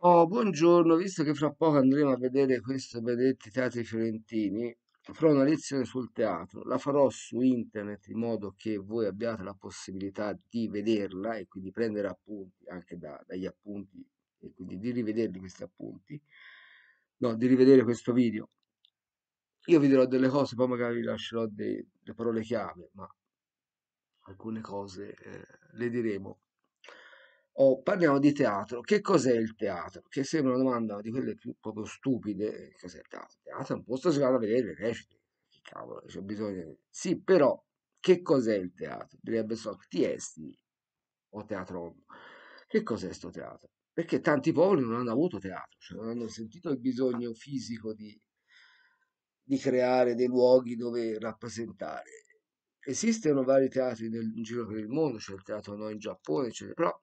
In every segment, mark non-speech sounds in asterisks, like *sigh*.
Oh, buongiorno, visto che fra poco andremo a vedere questo benedetti Teatri Fiorentini, farò una lezione sul teatro, la farò su internet in modo che voi abbiate la possibilità di vederla e quindi prendere appunti anche da, dagli appunti e quindi di rivederli questi appunti, no, di rivedere questo video. Io vi dirò delle cose, poi magari vi lascerò delle parole chiave, ma alcune cose eh, le diremo o parliamo di teatro. Che cos'è il teatro? Che sembra una domanda di quelle più proprio stupide. cos'è il teatro? Il teatro è un posto si va a vedere le recite. Che cavolo, c'è bisogno. Di... Sì, però, che cos'è il teatro? Direbbe Socti Esti o teatro. Che cos'è questo teatro? Perché tanti popoli non hanno avuto teatro, cioè non hanno sentito il bisogno fisico di, di creare dei luoghi dove rappresentare esistono vari teatri nel, in giro per il mondo, c'è il teatro no in Giappone, eccetera, però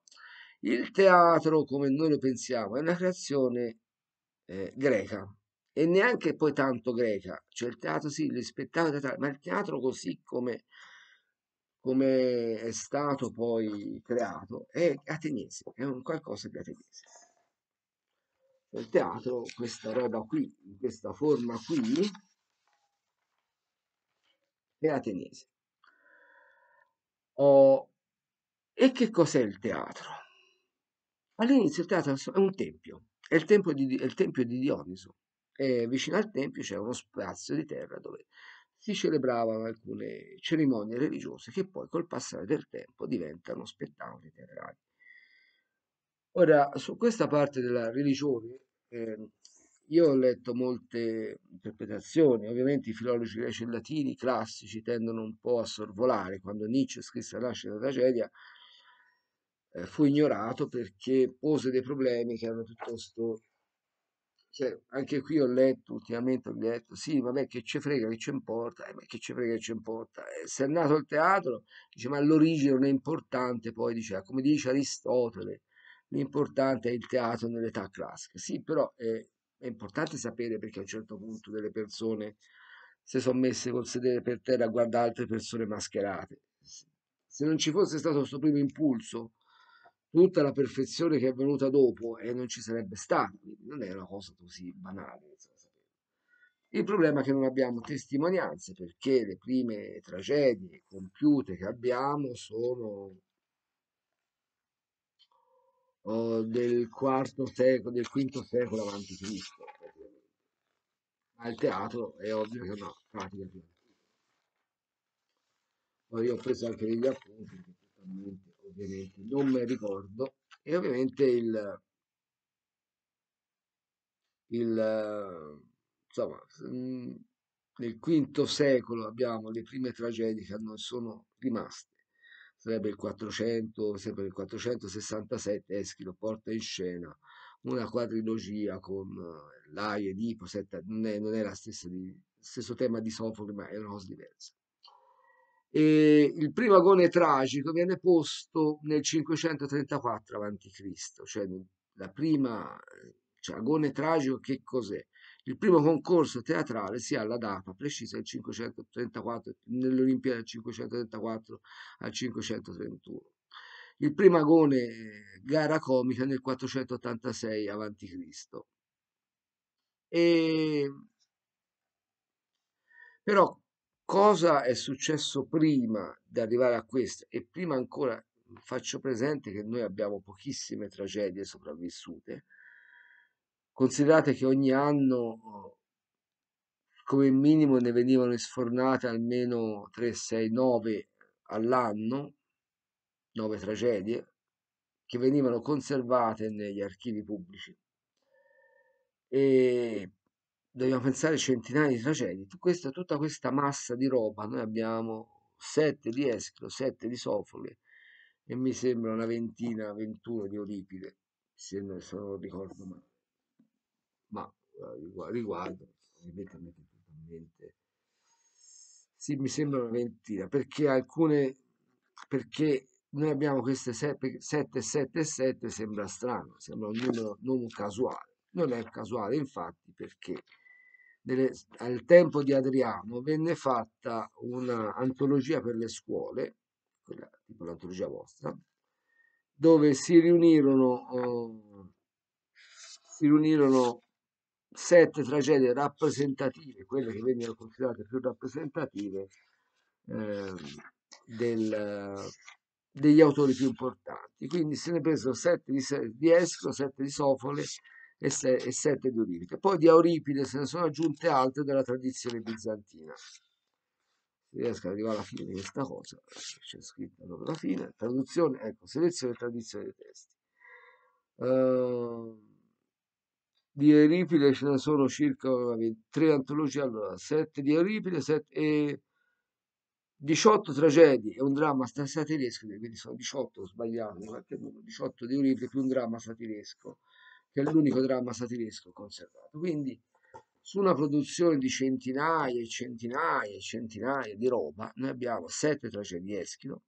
il teatro, come noi lo pensiamo, è una creazione eh, greca e neanche poi tanto greca, cioè il teatro sì, gli spettacoli teatrali, ma il teatro così come, come è stato poi creato è ateniese, è un qualcosa di ateniese. Cioè, il teatro, questa roba qui, in questa forma qui, è ateniese. Oh, e che cos'è il teatro? All'inizio il teatro è un tempio, è il tempio di, il tempio di Dioniso. E vicino al tempio c'era uno spazio di terra dove si celebravano alcune cerimonie religiose che poi col passare del tempo diventano spettacoli teatrali. Ora, su questa parte della religione eh, io ho letto molte interpretazioni, ovviamente i filologi greci e latini classici tendono un po' a sorvolare, quando Nietzsche scrisse la nascita della tragedia eh, fu ignorato perché pose dei problemi che erano piuttosto... Cioè, anche qui ho letto, ultimamente ho detto, sì, vabbè, che ci frega, che ci importa, eh, ma che ci frega, che ci importa. Eh, se è nato il teatro, dice, ma l'origine non è importante, poi diceva, ah, come dice Aristotele, l'importante è il teatro nell'età classica. Sì, però è, eh, è importante sapere perché a un certo punto delle persone si sono messe col sedere per terra a guardare altre persone mascherate. Se non ci fosse stato questo primo impulso, tutta la perfezione che è venuta dopo e non ci sarebbe stata, quindi non è una cosa così banale. Il problema è che non abbiamo testimonianze perché le prime tragedie compiute che abbiamo sono oh, del, secolo, del V secolo avanti Cristo. Ma il teatro è ovvio che è una pratica più antica. Poi ho preso anche degli appunti che totalmente ovviamente non me ricordo, e ovviamente il, il insomma, mm, nel V secolo abbiamo le prime tragedie che non sono rimaste. Sarebbe il 400, sempre nel 467 Eschilo porta in scena una quadrilogia con eh, l'Aia, Edipo, Setta, non è, non è la stessa di, stesso tema di Sofocle, ma è una cosa diversa. E il primo agone tragico viene posto nel 534 a.C., cioè la prima cioè, agone tragico che cos'è? Il primo concorso teatrale si ha la data precisa del 534 nell'Olimpiade del 534 al 531. Il primo agone gara comica nel 486 a.C. E però cosa è successo prima di arrivare a questo e prima ancora mhmm, faccio presente che noi abbiamo pochissime tragedie sopravvissute. Considerate che ogni anno uhm, come minimo ne venivano sfornate almeno 3, 6, 9 all'anno, 9 tragedie, che venivano conservate negli archivi pubblici. E dobbiamo pensare centinaia di tragedie, questa, tutta questa massa di roba, noi abbiamo 7 di Eschilo, 7 di Sofocle e mi sembra una ventina, 21 di Euripide, se non, se non ricordo male. Ma eh, riguardo, ovviamente totalmente... Sì, mi sembra una ventina, perché alcune... perché noi abbiamo queste 7, 7, 7 e 7 sembra strano, sembra un numero non casuale. Non è casuale infatti perché nelle, al tempo di Adriano venne fatta un'antologia per le scuole, quella, tipo l'antologia vostra, dove si riunirono, eh, si riunirono sette tragedie rappresentative, quelle che vennero considerate più rappresentative eh, del, degli autori più importanti. Quindi se ne presero sette di, di Escro, sette di Sofole e, se, e sette di Euripides. Poi di Euripide se ne sono aggiunte altre della tradizione bizantina. Se riesco ad arrivare alla fine di questa cosa, c'è scritta proprio la fine, traduzione, ecco, selezione e tradizione dei testi. Uh, di Euripide ce ne sono circa tre antologie, allora 7 di Euripide 7, e 18 tragedie e un dramma satiresco, quindi sono 18, ho 18 di Euripide più un dramma satiresco che è l'unico dramma satiresco conservato. Quindi su una produzione di centinaia e centinaia e centinaia di roba, noi abbiamo sette tragedie Eschilo,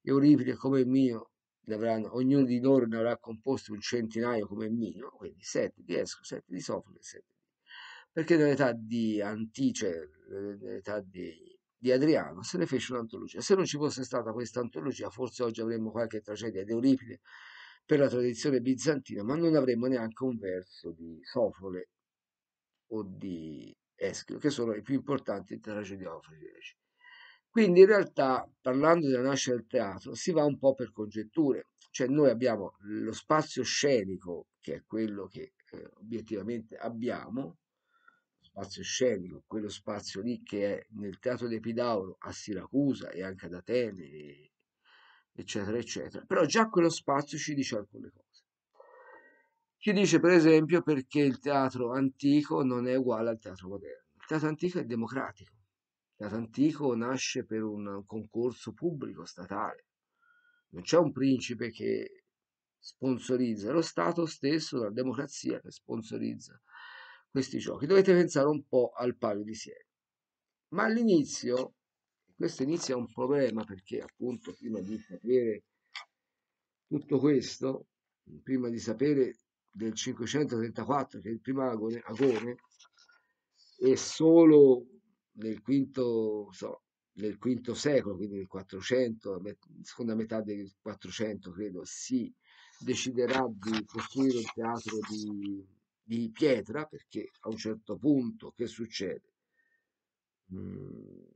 Euripide come il mio, avranno, ognuno di loro ne avrà composto un centinaio come il mio, quindi sette di Eschilo, sette di Sofocle, sette di... Perché nell'età di Antice, nell'età di di Adriano se ne fece un'antologia. Se non ci fosse stata questa antologia, forse oggi avremmo qualche tragedia di Euripide per la tradizione bizantina, ma non avremmo neanche un verso di Sofole o di Eschilo, che sono i più importanti tragediofagi Quindi in realtà, parlando della nascita del teatro, si va un po' per congetture, cioè noi abbiamo lo spazio scenico, che è quello che eh, obiettivamente abbiamo, spazio scenico, quello spazio lì che è nel teatro di Epidauro a Siracusa e anche ad Atene eccetera, eccetera. Però già quello spazio ci dice alcune cose. Ci dice, per esempio, perché il teatro antico non è uguale al teatro moderno. Il teatro antico è democratico. Il teatro antico nasce per un concorso pubblico statale. Non c'è un principe che sponsorizza, è lo Stato stesso, la democrazia che sponsorizza questi giochi. Dovete pensare un po' al palo di siena. Ma all'inizio questo inizia un problema perché appunto prima di sapere tutto questo, prima di sapere del 534 che è il primo agone, agone e solo nel quinto so, nel V secolo, quindi nel 400, seconda metà del 400 credo, si deciderà di costruire un teatro di, di pietra perché a un certo punto che succede? Mm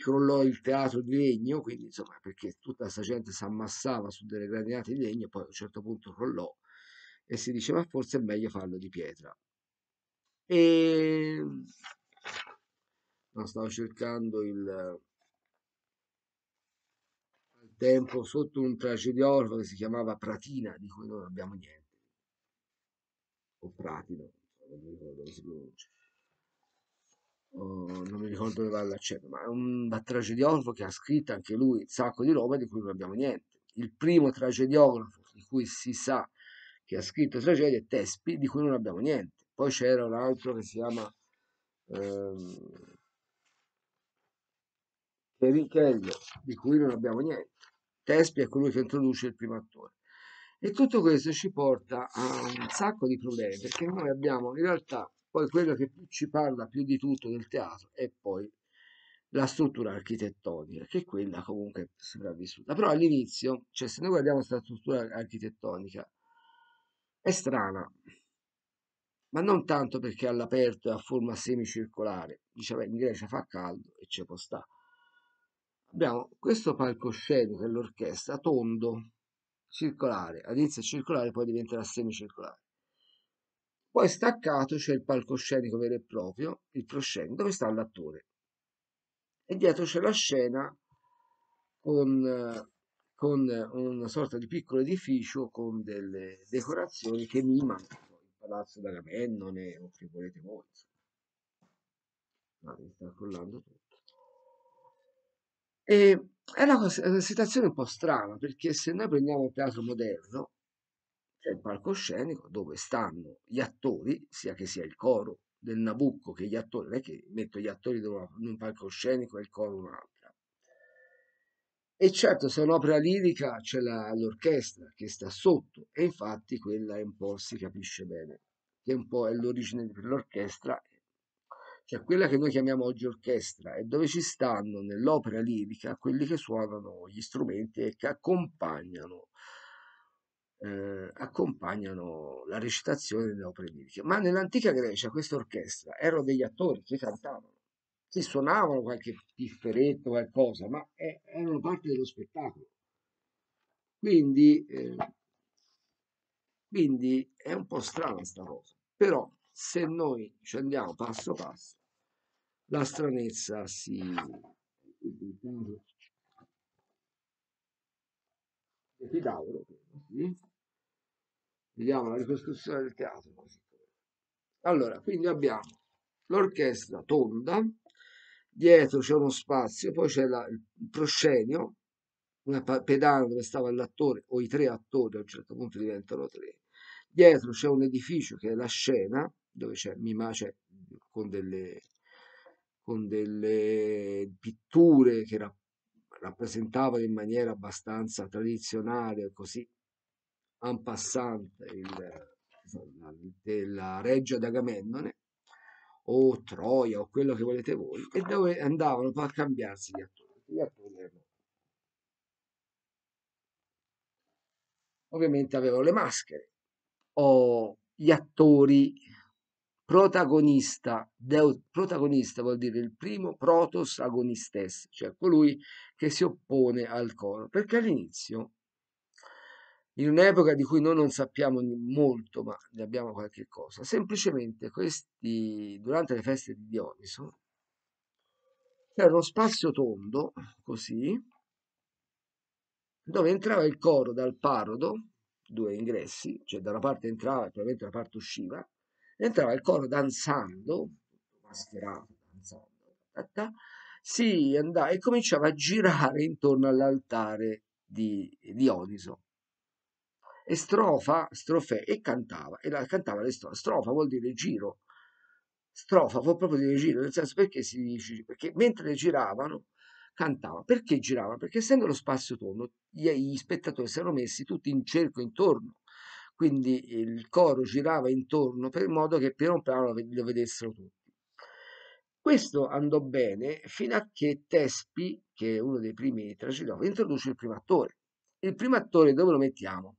crollò il teatro di legno, quindi insomma perché tutta questa gente si ammassava su delle gradinate di legno, poi a un certo punto crollò e si diceva forse è meglio farlo di pietra. E ehm, non stavo cercando il, il tempo sotto un tragediorvo che si chiamava Pratina, di cui non abbiamo niente, o Pratino, non mi ricordo come si pronuncia oh, non mi ricordo dove va l'accenno, ma è un tragediografo che ha scritto anche lui un sacco di roba di cui non abbiamo niente. Il primo tragediografo di cui si sa che ha scritto tragedie è Tespi, di cui non abbiamo niente. Poi c'era un altro che si chiama ehm, Perichello, di cui non abbiamo niente. Tespi è colui che introduce il primo attore. E tutto questo ci porta a un sacco di problemi, perché noi abbiamo in realtà poi quello che ci parla più di tutto del teatro è poi la struttura architettonica, che è quella comunque sopravvissuta. Però all'inizio, cioè se noi guardiamo questa struttura architettonica, è strana, ma non tanto perché all'aperto è a forma semicircolare, diceva in Grecia fa caldo e ci può stare. Abbiamo questo palcoscenico dell'orchestra tondo, circolare, all'inizio è circolare, poi diventerà semicircolare. Poi staccato c'è il palcoscenico vero e proprio, il proscenico, dove sta l'attore. E dietro c'è la scena con, con, una sorta di piccolo edificio con delle decorazioni che mimano il palazzo d'Agamennone o che volete voi. Ah, mi sta crollando tutto. E è una, cosa, è una situazione un po' strana perché se noi prendiamo il teatro moderno, c'è cioè, il palcoscenico dove stanno gli attori, sia che sia il coro del Nabucco che gli attori, non è che metto gli attori in un palcoscenico e il coro un'altra. E certo, se è un'opera lirica c'è la, l'orchestra che sta sotto, e infatti quella è un po' si capisce bene, che un po' è l'origine dell'orchestra, cioè quella che noi chiamiamo oggi orchestra, e dove ci stanno nell'opera lirica quelli che suonano gli strumenti e che accompagnano eh, accompagnano la recitazione delle opere liriche. Ma nell'antica Grecia questa orchestra erano degli attori che cantavano, si suonavano qualche pifferetto, qualcosa, ma eh, erano parte dello spettacolo. Quindi, eh, quindi è un po' strana questa cosa, però se noi ci andiamo passo passo, la stranezza si... Epidauro, sì. Vediamo la ricostruzione del teatro. Allora, quindi abbiamo l'orchestra tonda, dietro c'è uno spazio, poi c'è la, il proscenio, una pedana dove stava l'attore o i tre attori a un certo punto diventano tre. Dietro c'è un edificio che è la scena, dove c'è Mimace con delle, con delle pitture che rappresentavano in maniera abbastanza tradizionale, così en passant il, della Reggio d'Agamennone o Troia o quello che volete voi e dove andavano a cambiarsi gli attori. Gli attori erano... Ovviamente avevano le maschere o gli attori protagonista, deo, protagonista vuol dire il primo protos agonistes, cioè colui che si oppone al coro, perché all'inizio in un'epoca di cui noi non sappiamo molto, ma ne abbiamo qualche cosa. Semplicemente questi, durante le feste di Dioniso, c'era uno spazio tondo, così, dove entrava il coro dal parodo, due ingressi, cioè da una parte entrava e probabilmente da una parte usciva, entrava il coro danzando, mascherato, danzando, tata, si andava e cominciava a girare intorno all'altare di Dioniso e strofa, strofè e cantava, e la, cantava le strofe. Strofa vuol dire giro, strofa vuol proprio dire giro, nel senso perché si dice, perché mentre giravano cantava. Perché giravano? Perché essendo lo spazio tondo, gli, gli spettatori si erano messi tutti in cerco intorno, quindi il coro girava intorno per in modo che piano piano lo vedessero tutti. Questo andò bene fino a che Tespi, che è uno dei primi tragicomici, introduce il primo attore. Il primo attore dove lo mettiamo?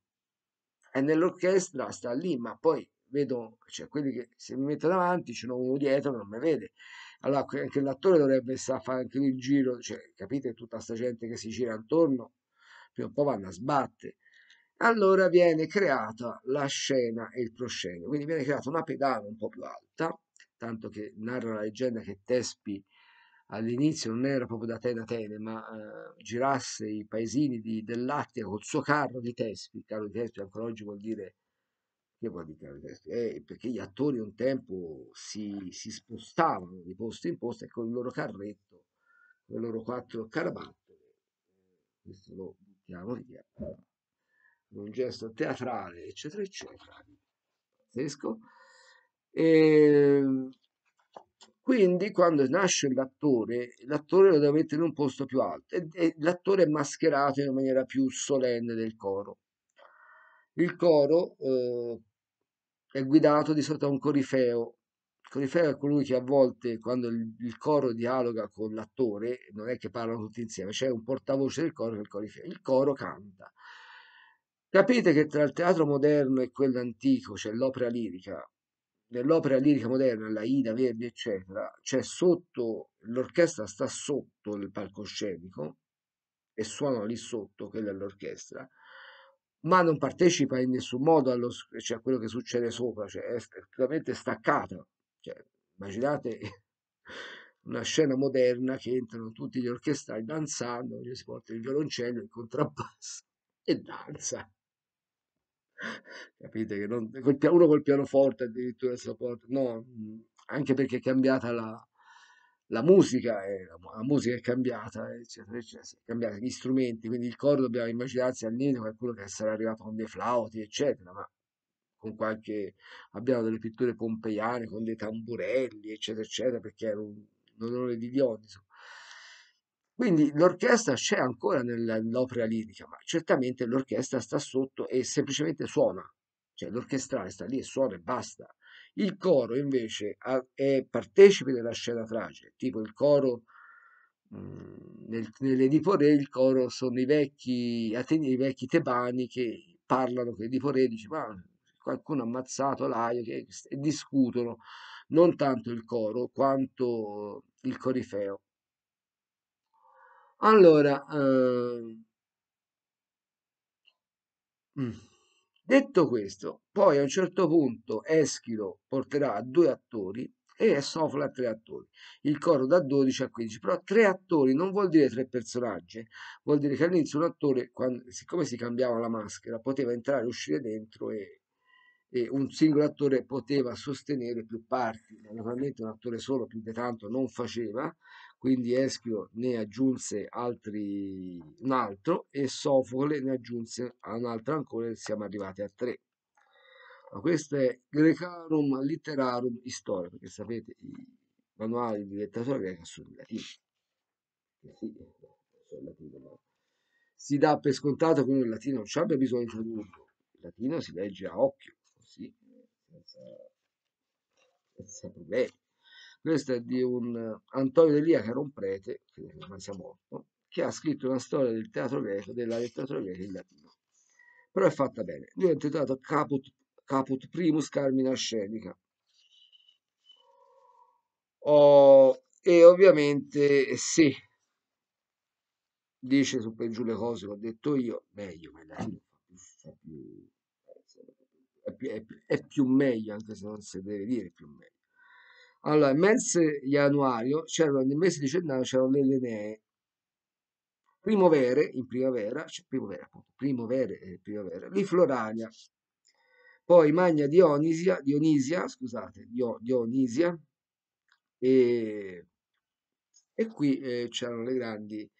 è nell'orchestra, sta lì, ma poi vedo, cioè quelli che se mi metto davanti c'è uno dietro, non mi vede. Allora anche l'attore dovrebbe sa, fare anche lui il giro, cioè, capite tutta sta gente che si gira intorno, prima un po' vanno a sbattere. Allora viene creata la scena e il proscenio, quindi viene creata una pedana un po' più alta, tanto che narra la leggenda che Tespi all'inizio non era proprio da Atene Atene, ma eh, girasse i paesini di, dell'Attica col suo carro di Tespi, Il carro di Tespi ancora oggi vuol dire che vuol dire carro di Tespi? Eh, perché gli attori un tempo si, si, spostavano di posto in posto e con il loro carretto, con i loro quattro carabattole, questo lo buttiamo via, un gesto teatrale, eccetera, eccetera, pazzesco. E, ehm, quindi quando nasce l'attore, l'attore lo deve mettere in un posto più alto e, e l'attore è mascherato in una maniera più solenne del coro. Il coro eh, è guidato di solito da un corifeo. Il corifeo è colui che a volte, quando il, il, coro dialoga con l'attore, non è che parlano tutti insieme, c'è un portavoce del coro che è il corifeo. Il coro canta. Capite che tra il teatro moderno e quello antico c'è l'opera lirica, nell'opera lirica moderna, la Ida, Verdi, eccetera, c'è sotto, l'orchestra sta sotto il palcoscenico e suona lì sotto, quella dell'orchestra, ma non partecipa in nessun modo allo, cioè, a quello che succede sopra, cioè è completamente staccata. Cioè, immaginate *laughs* una scena moderna che entrano tutti gli orchestrali danzando, gli si porta il violoncello, il contrabbasso *laughs* e danza capite che non, col, uno col pianoforte addirittura sopporta, no, mm, anche perché è cambiata la, la musica, è, eh, la musica è cambiata, eccetera, eccetera, è gli strumenti, quindi il coro dobbiamo immaginarsi al niente qualcuno che sarà arrivato con dei flauti, eccetera, ma con qualche, abbiamo delle pitture pompeiane con dei tamburelli, eccetera, eccetera, perché era un, un onore di Dioniso quindi l'orchestra c'è ancora nell'opera lirica, ma certamente l'orchestra sta sotto e semplicemente suona, cioè l'orchestrale sta lì e suona e basta. Il coro invece è partecipe della scena tragica, tipo il coro mm, nel, nell'Edipo Re, il coro sono i vecchi i vecchi tebani che parlano con l'Edipo Re, dice ma qualcuno ha ammazzato Laio e discutono non tanto il coro quanto il corifeo allora, ehm... Mm, detto questo, poi a un certo punto Eschilo porterà a due attori e Sofla a tre attori, il coro da 12 a 15, però tre attori non vuol dire tre personaggi, vuol dire che all'inizio un attore, quando, siccome si cambiava la maschera, poteva entrare, e uscire dentro e e un singolo attore poteva sostenere più parti, naturalmente un attore solo più di tanto non faceva, quindi Eschio ne aggiunse altri, un altro e Sofocle ne aggiunse un altro ancora e siamo arrivati a tre. Ma questo è Grecarum Literarum Historia, perché sapete i manuali di letteratura greca sono in latino. Eh sì, eh, sono in latino, ma si dà per scontato che uno il latino non ci abbia bisogno di tradurlo. Il latino si legge a occhio, così, senza, senza problemi. Questo è di un eh, Antonio Delia, che era un prete, che ormai sia morto, che ha scritto una storia del teatro greco, della letteratura greca in latino. Però è fatta bene. Lui è intitolato Caput, Caput Primus Carmina Scenica. Oh, e ovviamente eh, sì, dice su per giù le cose che ho detto io, meglio, ma è più, più è, è, è più meglio, anche se non si deve dire più meglio. Allora, mese januario, c'erano nel mese di gennaio c'erano le Lenee. primovere, in primavera, cioè primavera appunto, primovere e primavera, di Florania, Poi Magna Dionisia, Dionisia, scusate, Dionisia, e, e qui eh, c'erano le grandi.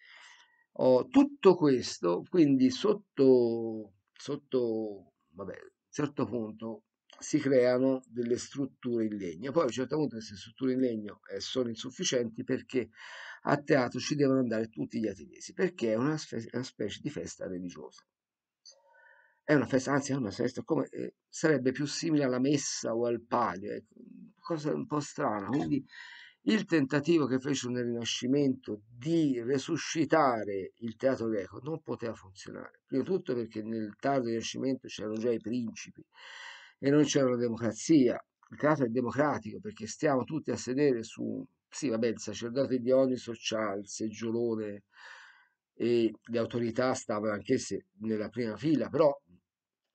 Oh, tutto questo, quindi sotto, sotto vabbè, certo punto si creano delle strutture in legno. Poi a un certo punto queste strutture in legno eh, sono insufficienti perché a teatro ci devono andare tutti gli ateniesi, perché è una, spe- una specie di festa religiosa. È una festa, anzi è una festa come eh, sarebbe più simile alla messa o al palio, ecco, cosa un po' strana, quindi il tentativo che fece nel Rinascimento di resuscitare il teatro greco non poteva funzionare. Prima di tutto perché nel tardo Rinascimento c'erano già i principi e non c'era la democrazia. Il teatro è democratico perché stiamo tutti a sedere su, sì, vabbè, il sacerdote Dioniso c'ha il seggiolone e le autorità stavano anch'esse nella prima fila, però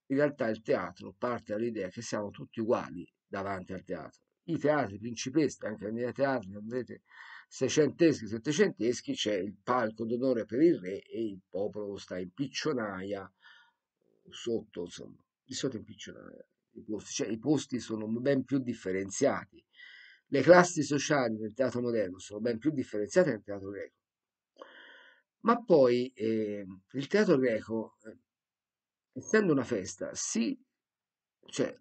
in realtà il teatro parte dall'idea che siamo tutti uguali davanti al teatro i teatri principeschi, anche nei teatri, vedete, seicenteschi, settecenteschi, c'è il palco d'onore per il re e il popolo sta in piccionaia sotto, insomma, di sotto in piccionaia. I posti, cioè, I posti sono ben più differenziati. Le classi sociali nel teatro moderno sono ben più differenziate nel teatro greco. Ma poi eh, il teatro greco, eh, essendo una festa, si, cioè,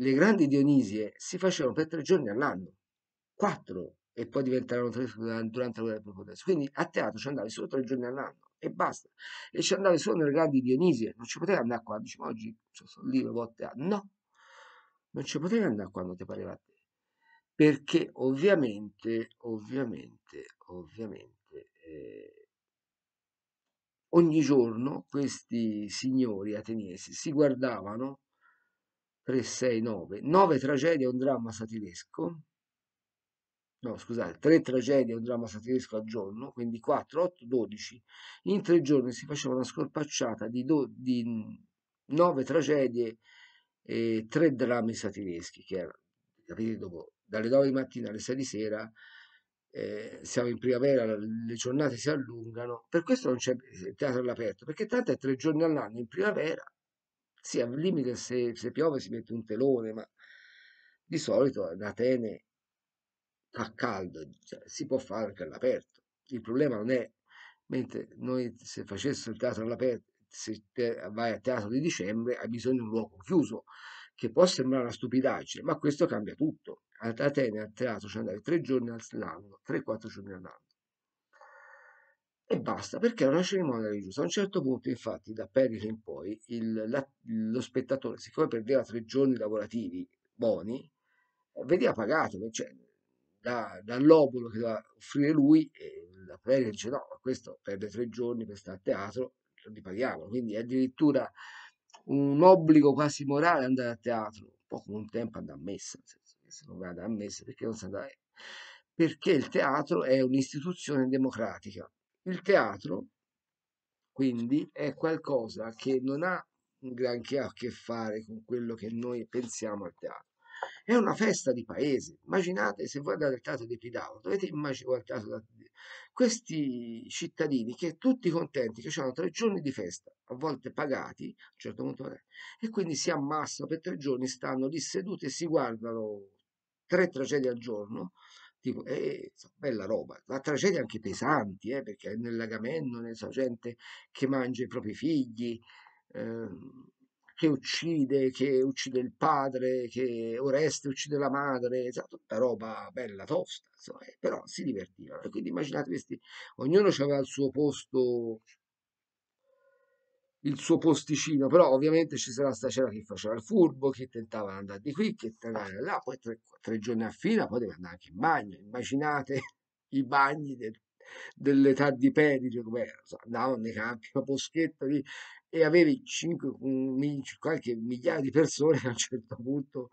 le grandi Dionisie si facevano per tre giorni all'anno, quattro, e poi diventarono tre durante la guerra del Peloponneso. Quindi a teatro ci andavi solo tre giorni all'anno e basta. E ci andavi solo nelle grandi Dionisie, non ci potevi andare qua, diciamo oggi sono lì le volte a... No, non ci potevi andare quando ti pareva a te. Perché ovviamente, ovviamente, ovviamente, eh, ogni giorno questi signori ateniesi si guardavano 3, 6, 9. 9 tragedie e un dramma satiresco. No, scusate, 3 tragedie e un dramma satiresco al giorno, quindi 4, 8, 12. In 3 giorni si faceva una scorpacciata di, do, di 9 tragedie e 3 drammi satireschi, che era, capite, dopo, dalle 9 di mattina alle 6 di sera eh, siamo in primavera, le giornate si allungano, per questo non c'è il teatro all'aperto, perché tanto è tre giorni all'anno in primavera sì, al limite se, se piove si mette un telone, ma di solito ad Atene fa caldo, cioè, si può fare anche all'aperto. Il problema non è, mentre noi se facessimo il teatro all'aperto, se te vai a teatro di dicembre hai bisogno di un luogo chiuso, che può sembrare una stupidaggine, ma questo cambia tutto. Ad Atene al teatro ci andavi tre giorni all'anno, tre, quattro giorni all'anno e basta, perché è una cerimonia religiosa. A un certo punto, infatti, da Pericle in poi, il, la, lo spettatore, siccome perdeva tre giorni lavorativi buoni, eh, veniva pagato, cioè, da, dall'obolo che doveva offrire lui, e la Pericle dice no, questo perde tre giorni per stare a teatro, li paghiamo. Quindi è addirittura un obbligo quasi morale andare a teatro, un po' come un tempo andare a messa, se non vada a messa perché non si andava... Perché il teatro è un'istituzione democratica il teatro, quindi, è qualcosa che non ha granché a che fare con quello che noi pensiamo al teatro. È una festa di paese. Immaginate se voi andate al teatro di Pidavo, dovete immaginare questi cittadini che tutti contenti, che hanno tre giorni di festa, a volte pagati, a un certo punto, e quindi si ammassano per tre giorni, stanno lì seduti e si guardano tre tragedie al giorno tipo, eh, eh bella roba, ma tragedie anche pesanti, eh, perché nell'Agamennone c'è gente che mangia i propri figli, eh, che uccide, che uccide il padre, che Oreste uccide la madre, so, tutta roba bella, tosta, so, eh, però si divertivano. quindi immaginate questi, ognuno aveva il suo posto il suo posticino, però ovviamente ci sarà sta c'era chi faceva il furbo, chi tentava di andare di qui, chi tentava di là, poi tre, tre, giorni a fila, poi deve andare anche in bagno, immaginate *laughs* i bagni del, dell'età di Peride, come era, andavano nei campi a boschetto lì, e avevi cinque, un, qualche migliaia di persone *laughs* a un certo punto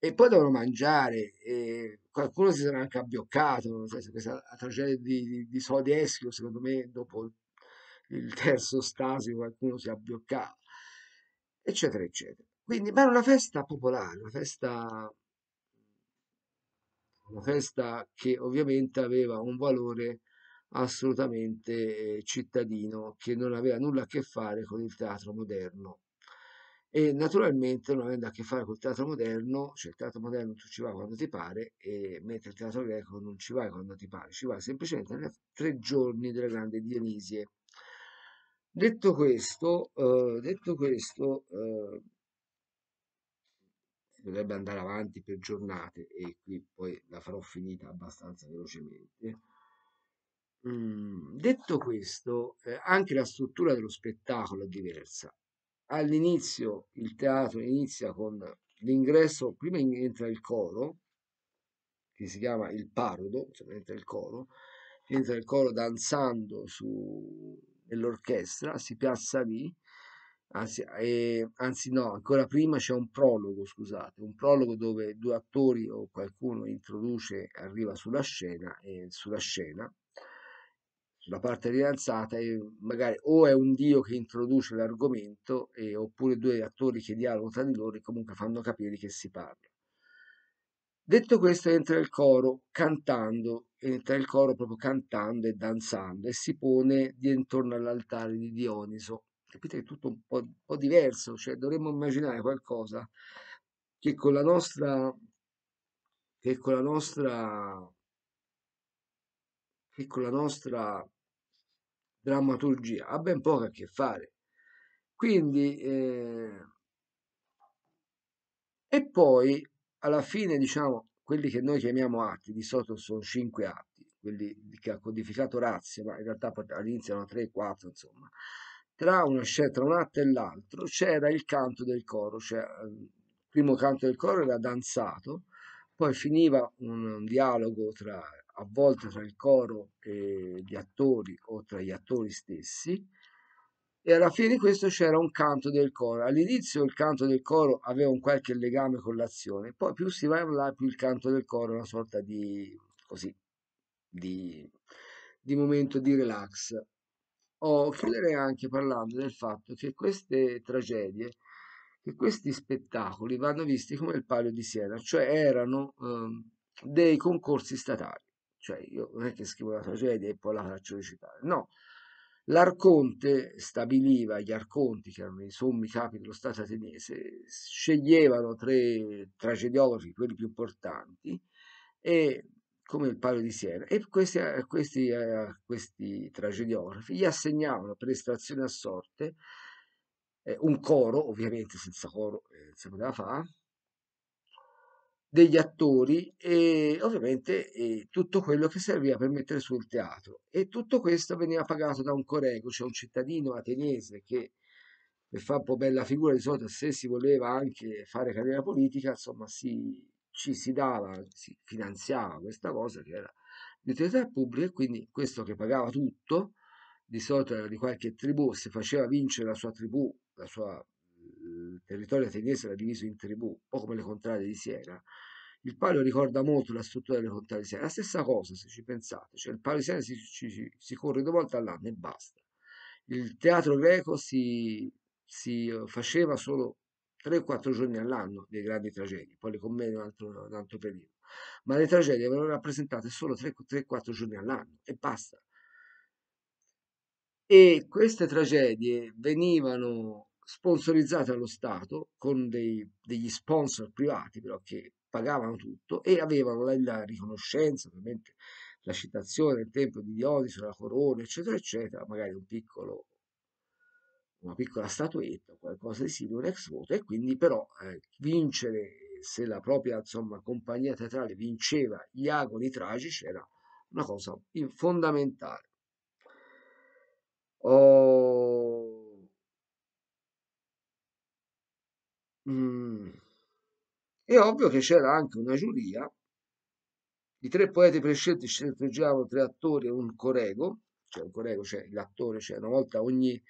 e poi devono mangiare e qualcuno si sarà anche abbioccato questa tragedia di, di, di Sodi Eschio secondo me dopo il terzo *laughs* stasi qualcuno si abbioccava, eccetera, eccetera. Quindi, ma era una festa popolare, una festa, una festa che ovviamente aveva un valore assolutamente eh, cittadino che non aveva nulla a che fare con il teatro moderno e naturalmente non avendo a che fare col teatro moderno, cioè il teatro moderno tu ci vai quando ti pare, e mentre il teatro greco non ci vai quando ti pare, ci vai semplicemente nei tre giorni delle grandi Dionisie, Detto questo, eh, detto questo eh, dovrebbe andare avanti per giornate e qui poi la farò finita abbastanza velocemente. Mm, detto questo, eh, anche la struttura dello spettacolo è diversa. All'inizio il teatro inizia con l'ingresso, prima entra il coro, che si chiama il parodo, cioè entra il coro, entra il coro danzando su l'orchestra si piazza lì, anzi, eh, anzi no, ancora prima c'è un prologo, scusate, un prologo dove due attori o qualcuno introduce, arriva sulla scena, eh, sulla scena, sulla parte rilanciata e magari o è un dio che introduce l'argomento eh, oppure due attori che dialogano tra di loro e comunque fanno capire che si parla. Detto questo entra il coro cantando, entra il coro proprio cantando e danzando e si pone di intorno all'altare di Dioniso. Capite che è tutto un po', un po diverso, cioè dovremmo immaginare qualcosa che con la nostra che con la nostra che con la nostra drammaturgia ha ben poco a che fare quindi eh, e poi alla fine, diciamo, quelli che noi chiamiamo atti, di solito sono cinque atti, quelli che ha codificato Razia, ma in realtà all'inizio erano tre, quattro, insomma. Tra, una, tra un atto e l'altro c'era il canto del coro, cioè ehm, il primo canto del coro era danzato, poi finiva un, un dialogo tra, a volte tra il coro e gli attori o tra gli attori stessi, e alla fine di questo c'era un canto del coro. All'inizio il canto del coro aveva un qualche legame con l'azione, poi più si va in là, più il canto del coro è una sorta di, così, di, di momento di relax. Oh, chiuderei anche parlando del fatto che queste tragedie, che questi spettacoli vanno visti come il palio di Siena, cioè erano ehm, dei concorsi statali. Cioè io non è che scrivo la tragedia e poi la faccio recitare, no, L'Arconte stabiliva, gli Arconti, che erano i sommi capi dello Stato ateniese, sceglievano tre tragediografi, quelli più importanti, e, come il Palio di Siena, e questi, eh, questi, eh, questi tragediografi gli assegnavano per estrazione a sorte, eh, un coro, ovviamente senza coro eh, si poteva fare, degli attori e ovviamente eh, tutto quello che serviva per mettere sul teatro. E tutto questo veniva pagato da un corego, cioè un cittadino ateniese che per fare un po' bella figura di solito se si voleva anche fare carriera politica, insomma si, ci si dava, si finanziava questa cosa che era di utilità pubblica e quindi questo che pagava tutto, di solito era di qualche tribù, se faceva vincere la sua tribù, la sua il territorio ateniese era diviso in tribù, un po' come le contrade di Siena, il palio ricorda molto la struttura delle contrade di Siena. La stessa cosa, se ci pensate, cioè il palio di Siena si, si, si corre due volte all'anno e basta. Il teatro greco si, si eh, faceva solo 3-4 giorni all'anno dei grandi tragedie, poi le commedie un un altro periodo, ma le tragedie venivano rappresentate solo 3-4 giorni all'anno e basta. E queste tragedie venivano sponsorizzate allo Stato con dei, degli sponsor privati però che pagavano tutto e avevano la, la riconoscenza, ovviamente la citazione del tempio di Dioniso, la corona, eccetera, eccetera, magari un piccolo, una piccola statuetta, qualcosa di simile, un ex voto, e quindi però eh, vincere, se la propria insomma, compagnia teatrale vinceva gli agoni tragici, era una cosa fondamentale. Oh, Mm. È ovvio che c'era anche una giuria i tre poeti prescelti sceneggiavano tre attori e un corego, cioè un corego, cioè l'attore, cioè una volta ogni...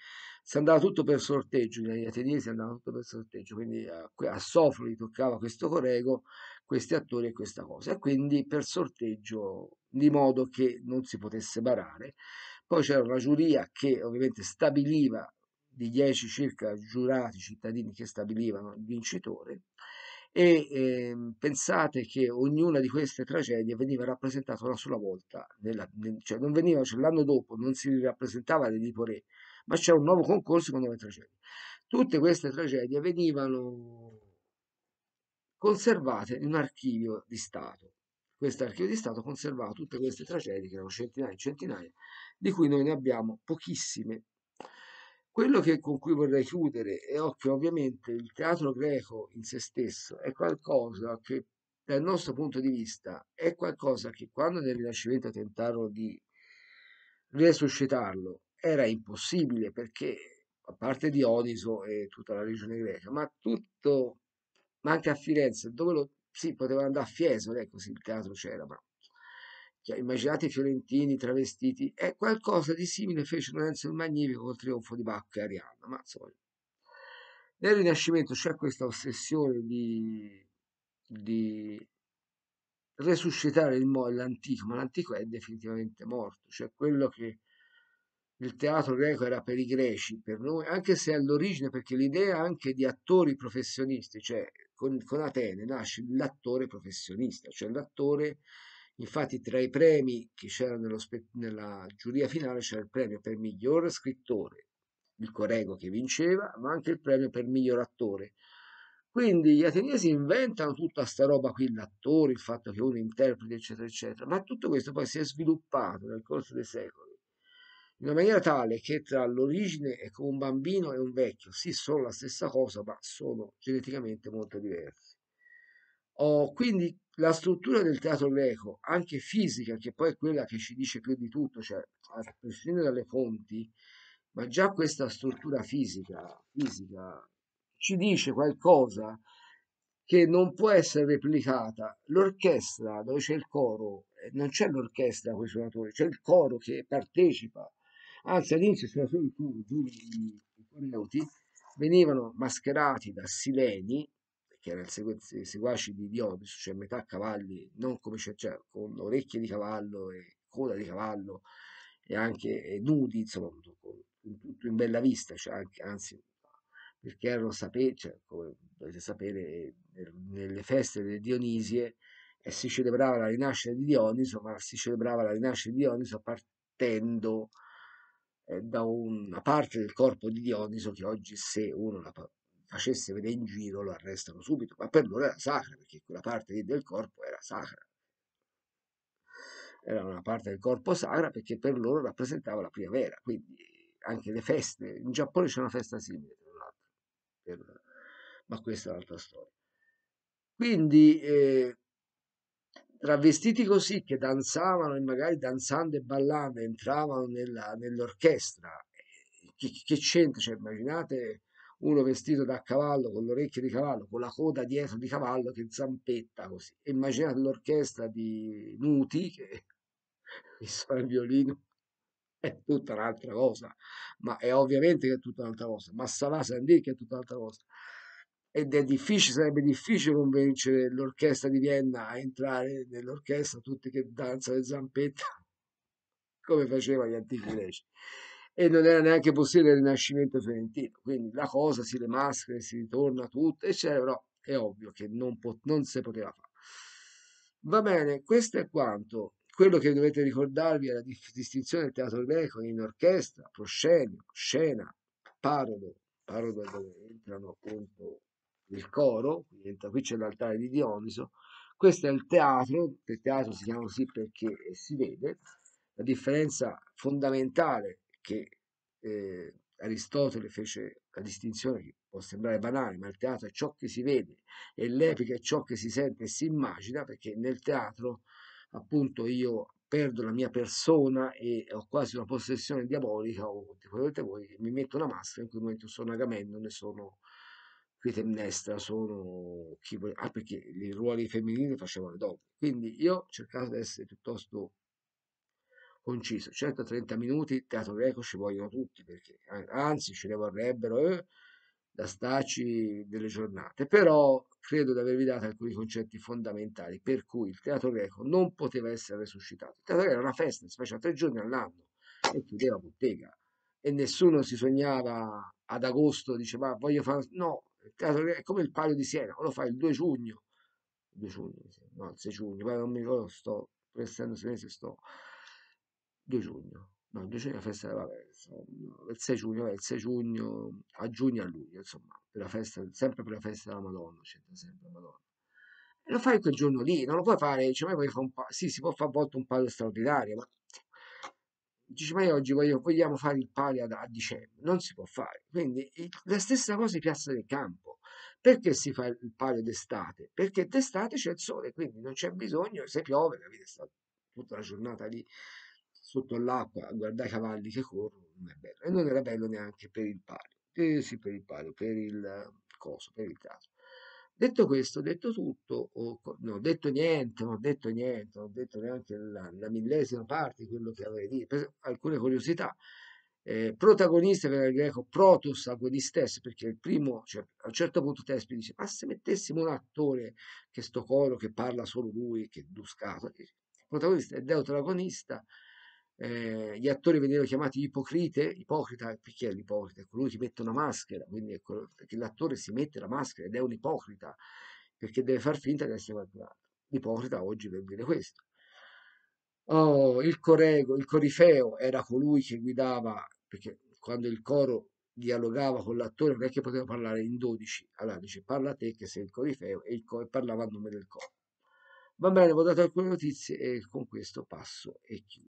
si andava tutto per sorteggio, gli ateniesi si andava tutto per sorteggio, quindi eh, a, a Sofri toccava questo corego, questi attori e questa cosa, e quindi per sorteggio di modo che non si potesse barare. Poi c'era una giuria che ovviamente stabiliva di 10 circa giurati cittadini che stabilivano il vincitore e eh, pensate che ognuna di queste tragedie veniva rappresentata una sola volta, nella, nel, cioè non veniva, cioè l'anno dopo non si rappresentava l'Edipo Re, ma c'era un nuovo concorso con nuove tragedie. Tutte queste tragedie venivano conservate in un archivio di Stato. Questo archivio di Stato conservava tutte queste tragedie, che erano centinaia e centinaia, di cui noi ne abbiamo pochissime quello che, con cui vorrei chiudere è che ovviamente il teatro greco in se stesso è qualcosa che dal nostro punto di vista è qualcosa che quando nel Rinascimento tentarono di resuscitarlo era impossibile perché a parte Dioniso e tutta la regione greca, ma tutto, ma anche a Firenze, dove lo, sì, poteva andare a Fiesole, ecco il teatro c'era, ma cioè, immaginate i fiorentini travestiti, è qualcosa di simile fece Lorenzo il Magnifico col trionfo di Bacca e Arianna, ma insomma. Nel Rinascimento c'è questa ossessione di, di resuscitare l'antico, ma l'antico è definitivamente morto, cioè quello che il teatro greco era per i greci, per noi, anche se all'origine, perché l'idea anche di attori professionisti, cioè con, con Atene nasce l'attore professionista, cioè l'attore Infatti tra i premi che c'erano nella giuria finale c'era il premio per miglior scrittore, il Corego che vinceva, ma anche il premio per miglior attore. Quindi gli ateniesi inventano tutta sta roba qui, l'attore, il fatto che uno interpreti, eccetera, eccetera, ma tutto questo poi si è sviluppato nel corso dei secoli, in una maniera tale che tra l'origine è come un bambino e un vecchio, sì, sono la stessa cosa, ma sono geneticamente molto diversi. Oh, quindi la struttura del teatro greco, anche fisica, che poi è quella che ci dice più di tutto, cioè a prescindere dalle fonti, ma già questa struttura fisica, fisica ci dice qualcosa che non può essere replicata. L'orchestra, dove c'è il coro, eh, non c'è l'orchestra con i suonatori, c'è il coro che partecipa. Anzi, all'inizio i suonatori, il coro, i coreuti, venivano mascherati da sileni che era il sequ- seguace di Dioniso, cioè metà cavalli, non come cioè, cioè, con orecchie di cavallo e coda di cavallo e anche e nudi, insomma, con, con tutto in bella vista, cioè anche, anzi, perché erano sapere, cioè, come dovete sapere, nelle feste delle Dionisie e si celebrava la rinascita di Dioniso, ma si celebrava la rinascita di Dioniso partendo eh, da una parte del corpo di Dioniso che oggi se uno la, facesse vedere in giro lo arrestano subito, ma per loro era sacra, perché quella parte lì del corpo era sacra. Era una parte del corpo sacra perché per loro rappresentava la primavera, quindi anche le feste, in Giappone c'è una festa simile, tra l'altro, per... ma questa è un'altra storia. Quindi, eh, travestiti così, che danzavano e magari danzando e ballando entravano nella, nell'orchestra, eh, che, che c'entra? Cioè, immaginate uno vestito da cavallo con l'orecchio di cavallo, con la coda dietro di cavallo che zampetta così. immaginate l'orchestra di Nuti che *laughs* mi suona il violino è tutta un'altra cosa, ma è ovviamente che è tutta un'altra cosa, ma Salà Sandì che è tutta un'altra cosa. Ed è difficile, sarebbe difficile convincere l'orchestra di Vienna a entrare nell'orchestra, tutti che danzano le zampette, *laughs* come facevano gli antichi greci e non era neanche possibile il rinascimento fiorentino. Quindi la cosa, si le maschere, si ritorna tutto, eccetera, però è ovvio che non, po- non si poteva fare. Va bene, questo è quanto. Quello che dovete ricordarvi è la distinzione del teatro greco in orchestra, proscenio, scena, parodo, parodo dove entrano appunto il coro, qui c'è l'altare di Dioniso, questo è il teatro, il teatro si chiama così perché si vede, la differenza fondamentale che eh, Aristotele fece la distinzione che può sembrare banale, ma il teatro è ciò che si vede e l'epica è ciò che si sente e si immagina, perché nel teatro appunto io perdo la mia persona e ho quasi una possessione diabolica o tipo volete voi, mi metto una maschera in quel momento sono Agamennone, sono Clitemnestra, sono chi vuole, ah perché i ruoli femminili facevano le donne. Quindi io ho cercato di essere piuttosto conciso. Certo, 30 minuti, teatro greco ci vogliono tutti, perché anzi ce ne vorrebbero eh, da starci delle giornate, però credo di avervi dato alcuni concetti fondamentali per cui il teatro greco non poteva essere resuscitato. Il teatro greco era una festa, si faceva tre giorni all'anno e chiudeva bottega e nessuno si sognava ad agosto, diceva voglio fare... No, il teatro greco è come il palio di Siena, lo fai il 2 giugno, 2 giugno, no, il 6 giugno, poi non mi ricordo, sto, essendo se sto 2 giugno, no, il 2 giugno è la festa, vabbè, il 6 giugno, il 6 giugno, a giugno e a luglio, insomma, per la festa, sempre per la festa della Madonna, c'entra sempre la Madonna. E lo fai quel giorno lì, non lo puoi fare, dice, cioè, puoi fare un pa- sì, si può fare a volte un palio straordinario, ma dice, ma io oggi voglio, vogliamo fare il palio a, a, dicembre, non si può fare. Quindi la stessa cosa in piazza del campo. Perché si fa il palio d'estate? Perché d'estate c'è il sole, quindi non c'è bisogno, se piove, capite, sta tutta la giornata lì sotto l'acqua a guardare i cavalli che corrono non è bello e non era bello neanche per il palio, eh sì per il palio, per il eh, coso, per il caso. Detto questo, detto tutto, ho, non ho detto niente, non ho detto niente, non ho detto neanche la, la millesima parte di quello che avrei detto, per alcune curiosità. Eh, protagonista per il greco protos agonistes, perché il primo, cioè, a un certo punto Tespi dice, ma se mettessimo un attore che sto coro, che parla solo lui, che è duscato, il protagonista è deuteragonista, eh, gli attori venivano chiamati ipocrite, ipocrita, chi è l'ipocrita? Colui che mette una maschera, quindi quello, perché l'attore si mette la maschera ed è un ipocrita, perché deve far finta di essere maturato. L'ipocrita oggi per dire questo. Oh, il corego, il corifeo era colui che guidava, perché quando il coro dialogava con l'attore non è che poteva parlare in 12, allora dice parla te che sei il corifeo e, il co- e parlava a nome del coro. Va bene, ho dato alcune notizie e con questo passo e chiudo.